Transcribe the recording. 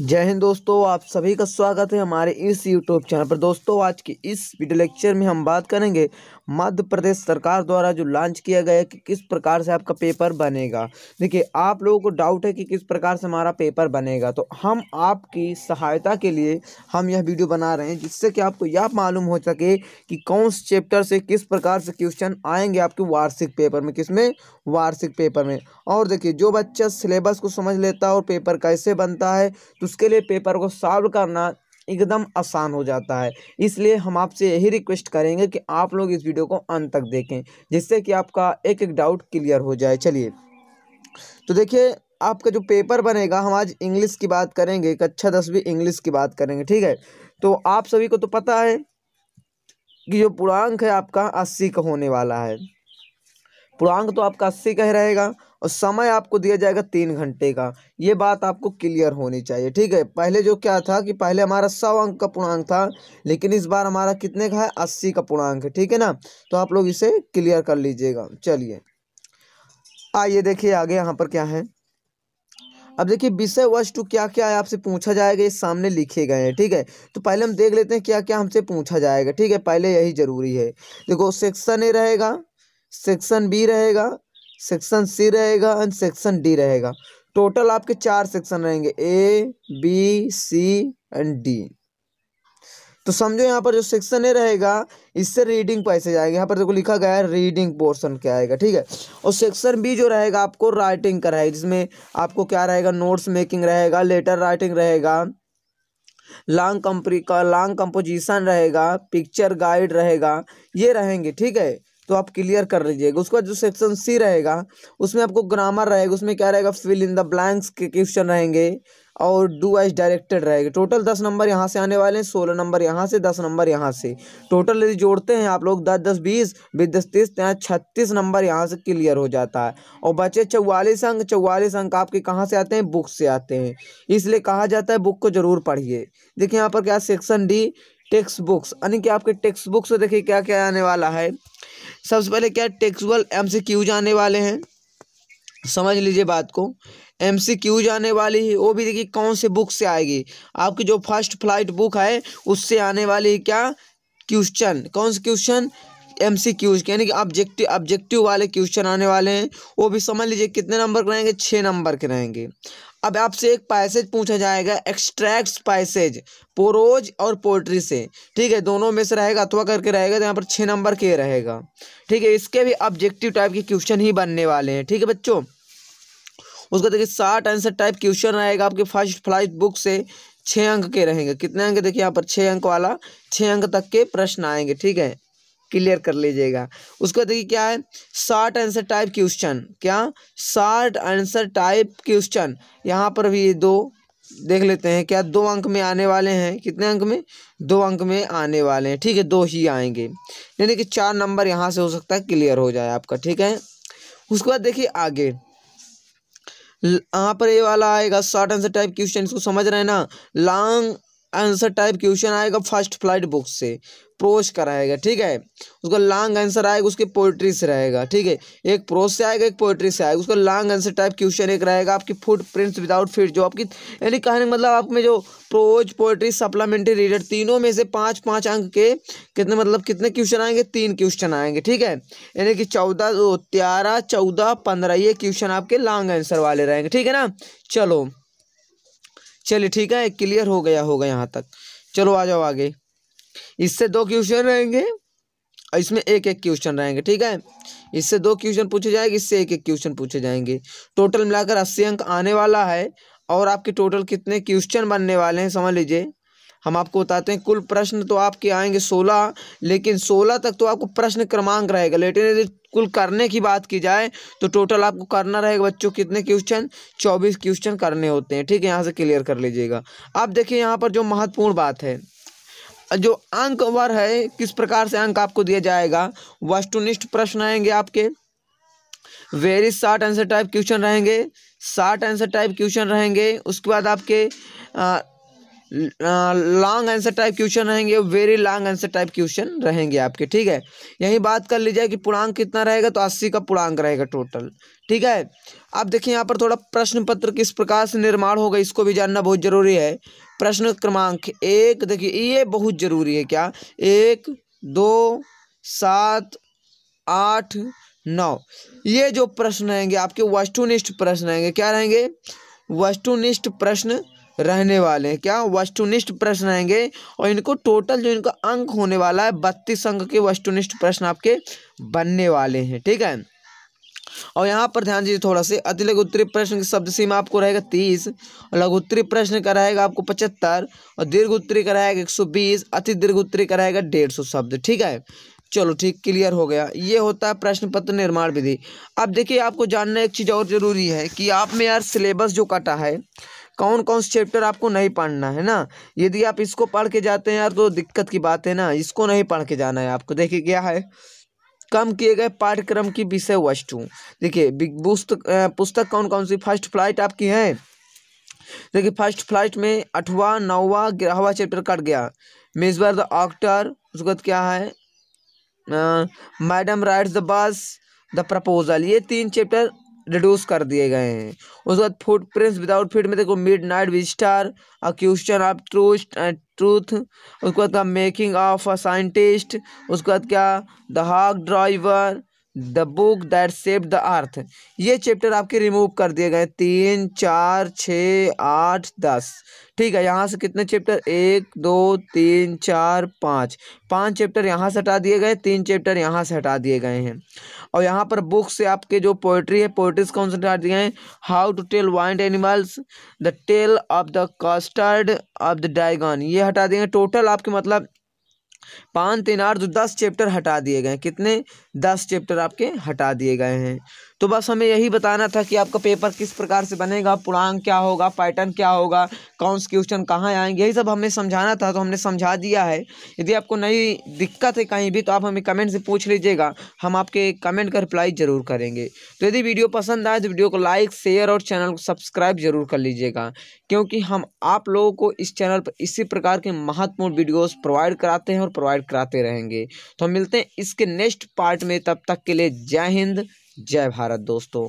जय हिंद दोस्तों आप सभी का स्वागत है हमारे इस यूट्यूब चैनल पर दोस्तों आज के इस वीडियो लेक्चर में हम बात करेंगे मध्य प्रदेश सरकार द्वारा जो लॉन्च किया गया कि किस प्रकार से आपका पेपर बनेगा देखिए आप लोगों को डाउट है कि किस प्रकार से हमारा पेपर बनेगा तो हम आपकी सहायता के लिए हम यह वीडियो बना रहे हैं जिससे कि आपको यह मालूम हो सके कि कौन से चैप्टर से किस प्रकार से क्वेश्चन आएंगे आपके वार्षिक पेपर में किस में वार्षिक पेपर में और देखिए जो बच्चा सिलेबस को समझ लेता है और पेपर कैसे बनता है तो उसके लिए पेपर को सॉल्व करना एकदम आसान हो जाता है इसलिए हम आपसे यही रिक्वेस्ट करेंगे कि आप लोग इस वीडियो को अंत तक देखें जिससे कि आपका एक एक डाउट क्लियर हो जाए चलिए तो देखिए आपका जो पेपर बनेगा हम आज इंग्लिश की बात करेंगे कक्षा अच्छा दसवीं इंग्लिश की बात करेंगे ठीक है तो आप सभी को तो पता है कि जो पूर्णांक है आपका अस्सी का होने वाला है पूर्णांक तो आपका अस्सी का ही रहेगा और समय आपको दिया जाएगा तीन घंटे का ये बात आपको क्लियर होनी चाहिए ठीक है पहले जो क्या था कि पहले हमारा सौ अंक का पूर्णांक था लेकिन इस बार हमारा कितने का है अस्सी का पूर्णांक है ठीक है ना तो आप लोग इसे क्लियर कर लीजिएगा चलिए आइए देखिए आगे यहाँ पर क्या है अब देखिए विषय वस्तु क्या क्या है आपसे पूछा जाएगा ये सामने लिखे गए हैं ठीक है तो पहले हम देख लेते हैं क्या क्या हमसे पूछा जाएगा ठीक है पहले यही जरूरी है देखो सेक्शन ए रहेगा सेक्शन बी रहेगा सेक्शन सी रहेगा एंड सेक्शन डी रहेगा टोटल आपके चार सेक्शन रहेंगे A B C and D तो समझो यहाँ पर जो सेक्शन ए रहेगा इससे रीडिंग पैसे जाएंगे यहाँ पर देखो लिखा गया है रीडिंग पोर्शन क्या आएगा ठीक है और सेक्शन बी जो रहेगा आपको राइटिंग का रहेगा जिसमें आपको क्या रहेगा नोट्स मेकिंग रहेगा लेटर राइटिंग रहेगा लॉन्ग कंपनी का लॉन्ग कंपोजिशन रहेगा पिक्चर गाइड रहेगा ये रहेंगे ठीक है तो आप क्लियर कर लीजिएगा उसके बाद जो सेक्शन सी रहेगा उसमें आपको ग्रामर रहेगा उसमें क्या रहेगा फिल इन द ब्लैंक्स के क्वेश्चन रहेंगे और डू एज डायरेक्टेड रहेगा टोटल दस नंबर यहाँ से आने वाले हैं सोलह नंबर यहाँ से दस नंबर यहाँ से टोटल यदि जोड़ते हैं आप लोग दस दस बीस बीस दस तीस तो यहाँ छत्तीस नंबर यहाँ से क्लियर हो जाता है और बचे चौवालीस अंक चौवालीस अंक आपके कहाँ से आते हैं बुक से आते हैं इसलिए कहा जाता है बुक को जरूर पढ़िए देखिए यहाँ पर क्या सेक्शन डी टेक्स्ट बुक्स यानी कि आपके टेक्स्ट बुक्स से देखिए क्या क्या आने वाला है सबसे पहले क्या टेक्सुअल एम सी क्यूज आने वाले हैं समझ लीजिए बात को एम सी क्यूज आने वाली है वो भी देखिए कौन से बुक से आएगी आपकी जो फर्स्ट फ्लाइट बुक है उससे आने वाली क्या क्वेश्चन कौन से क्वेश्चन एम सी क्यूज यानी कि ऑब्जेक्टिव ऑब्जेक्टिव वाले क्वेश्चन आने वाले हैं वो भी समझ लीजिए कितने नंबर के रहेंगे छः नंबर के रहेंगे अब आपसे एक पैसेज पूछा जाएगा एक्सट्रैक्ट पैसेज पोरोज और पोल्ट्री से ठीक है दोनों में से रहेगा अथवा करके रहेगा तो यहाँ पर छः नंबर के रहेगा ठीक है इसके भी ऑब्जेक्टिव टाइप के क्वेश्चन ही बनने वाले हैं ठीक है बच्चों उसका देखिए साठ आंसर टाइप क्वेश्चन रहेगा आपके फर्स्ट फ्लाइट बुक से छः अंक के रहेंगे कितने अंक देखिए यहाँ पर छः अंक वाला छः अंक तक के प्रश्न आएंगे ठीक है क्लियर कर लीजिएगा उसके बाद देखिए क्या है शॉर्ट आंसर टाइप क्वेश्चन क्या शॉर्ट आंसर टाइप क्वेश्चन यहाँ पर भी ये दो देख लेते हैं क्या दो अंक में आने वाले हैं कितने अंक में दो अंक में आने वाले हैं ठीक है दो ही आएंगे यानी कि चार नंबर यहाँ से हो सकता है क्लियर हो जाए आपका ठीक है उसके बाद देखिए आगे यहाँ पर ये वाला आएगा शॉर्ट आंसर टाइप क्वेश्चन इसको समझ रहे हैं ना लॉन्ग आंसर टाइप क्वेश्चन आएगा फर्स्ट फ्लाइट बुक से प्रोज का रहेगा ठीक है उसका लॉन्ग आंसर आएगा उसके पोइट्री से रहेगा ठीक है एक प्रोज से आएगा एक पोइट्री से आएगा उसका लॉन्ग आंसर टाइप क्वेश्चन एक रहेगा आपकी फुट प्रिंट्स विदाउट फिट जो आपकी यानी कहानी मतलब आप में जो प्रोज पोइट्री सप्लीमेंट्री रीडर तीनों में से पाँच पाँच अंक के कितने मतलब कितने क्वेश्चन आएंगे तीन क्वेश्चन आएंगे ठीक है यानी कि चौदह तेरह चौदह पंद्रह ये क्वेश्चन आपके लॉन्ग आंसर वाले रहेंगे ठीक है ना चलो चलिए ठीक है क्लियर हो गया होगा यहाँ तक चलो आ जाओ आगे इससे दो क्वेश्चन रहेंगे और इसमें एक एक क्वेश्चन रहेंगे ठीक है इससे दो क्वेश्चन पूछे जाएंगे इससे एक एक क्वेश्चन पूछे जाएंगे टोटल मिलाकर अस्सी अंक आने वाला है और आपके टोटल कितने क्वेश्चन बनने वाले हैं समझ लीजिए हम आपको बताते हैं कुल प्रश्न तो आपके आएंगे सोलह लेकिन सोलह तक तो आपको प्रश्न क्रमांक रहेगा लेकिन यदि कुल करने की बात की जाए तो टोटल आपको करना रहेगा बच्चों कितने क्वेश्चन चौबीस क्वेश्चन करने होते हैं ठीक है यहाँ से क्लियर कर लीजिएगा अब देखिए यहाँ पर जो महत्वपूर्ण बात है जो अंक वर है किस प्रकार से अंक आपको दिया जाएगा वस्तुनिष्ठ प्रश्न आएंगे आपके very short answer type question रहेंगे शार्ट आंसर टाइप क्वेश्चन रहेंगे उसके बाद आपके आ, लॉन्ग आंसर टाइप क्वेश्चन रहेंगे very long answer type question रहेंगे आपके ठीक है यही बात कर लीजिए कि पूर्णांक कितना रहेगा तो अस्सी का पूर्णांक रहेगा टोटल ठीक है अब देखिए यहाँ पर थोड़ा प्रश्न पत्र किस प्रकार से निर्माण होगा इसको भी जानना बहुत जरूरी है प्रश्न क्रमांक एक देखिए ये बहुत जरूरी है क्या एक दो सात आठ नौ ये जो प्रश्न रहेंगे आपके वस्तुनिष्ठ प्रश्न रहेंगे क्या रहेंगे वस्तुनिष्ठ प्रश्न रहने वाले हैं क्या वस्तुनिष्ठ प्रश्न आएंगे और इनको टोटल जो इनका अंक होने वाला है बत्तीस अंक के वस्तुनिष्ठ प्रश्न आपके बनने वाले हैं ठीक है और यहाँ पर ध्यान दीजिए थोड़ा से अति उत्तरी प्रश्न की शब्द सीमा आपको रहेगा तीस और उत्तरी प्रश्न का रहेगा आपको पचहत्तर और दीर्घ उत्तरी का रहेगा एक सौ बीस अति दीर्घ उत्तरी का रहेगा डेढ़ सौ शब्द ठीक है चलो ठीक क्लियर हो गया ये होता है प्रश्न पत्र निर्माण विधि अब देखिए आपको जानना एक चीज़ और ज़रूरी है कि आप में यार सिलेबस जो कटा है कौन कौन से चैप्टर आपको नहीं पढ़ना है ना यदि आप इसको पढ़ के जाते हैं यार तो दिक्कत की बात है ना इसको नहीं पढ़ के जाना है आपको देखिए क्या है कम किए गए पाठ्यक्रम की विषय वस्तु देखिए पुस्तक कौन कौन सी फर्स्ट फ्लाइट आपकी है देखिए फर्स्ट फ्लाइट में अठवा नौवा ग्यारहवा चैप्टर कट गया मेजबर द ऑक्टर उसके बाद क्या है madam rides the bus the proposal ये तीन चैप्टर रिड्यूस कर दिए गए हैं उसके बाद फुट प्रिंस विदाउट फिट में देखो midnight visitor a question of truth truth उसके बाद मेकिंग ऑफ अ साइंटिस्ट उसके बाद क्या the hack driver the book that save the earth ये चैप्टर आपके रिमूव कर दिए गए तीन चार छ आठ दस ठीक है यहाँ से कितने चैप्टर एक दो तीन चार पाँच पांच चैप्टर यहाँ से हटा दिए गए तीन चैप्टर यहाँ से हटा दिए गए हैं और यहाँ पर बुक से आपके जो पोइट्री है पोइट्रीज कौन से हटा दिए हैं how to tell wild animals the tale of the custard of the dragon ये हटा दिए गए टोटल आपके मतलब पाँच तीन आठ दस चैप्टर हटा दिए गए कितने दस चैप्टर आपके हटा दिए गए हैं तो बस हमें यही बताना था कि आपका पेपर किस प्रकार से बनेगा पुरांग क्या होगा पैटर्न क्या होगा कौन से क्वेश्चन कहाँ आएंगे यही सब हमें समझाना था तो हमने समझा दिया है यदि आपको नई दिक्कत है कहीं भी तो आप हमें कमेंट से पूछ लीजिएगा हम आपके कमेंट का रिप्लाई ज़रूर करेंगे तो यदि वीडियो पसंद आए तो वीडियो को लाइक शेयर और चैनल को सब्सक्राइब ज़रूर कर लीजिएगा क्योंकि हम आप लोगों को इस चैनल पर इसी प्रकार के महत्वपूर्ण वीडियोज़ प्रोवाइड कराते हैं और प्रोवाइड कराते रहेंगे तो हम मिलते हैं इसके नेक्स्ट पार्ट में तब तक के लिए जय हिंद जय भारत दोस्तों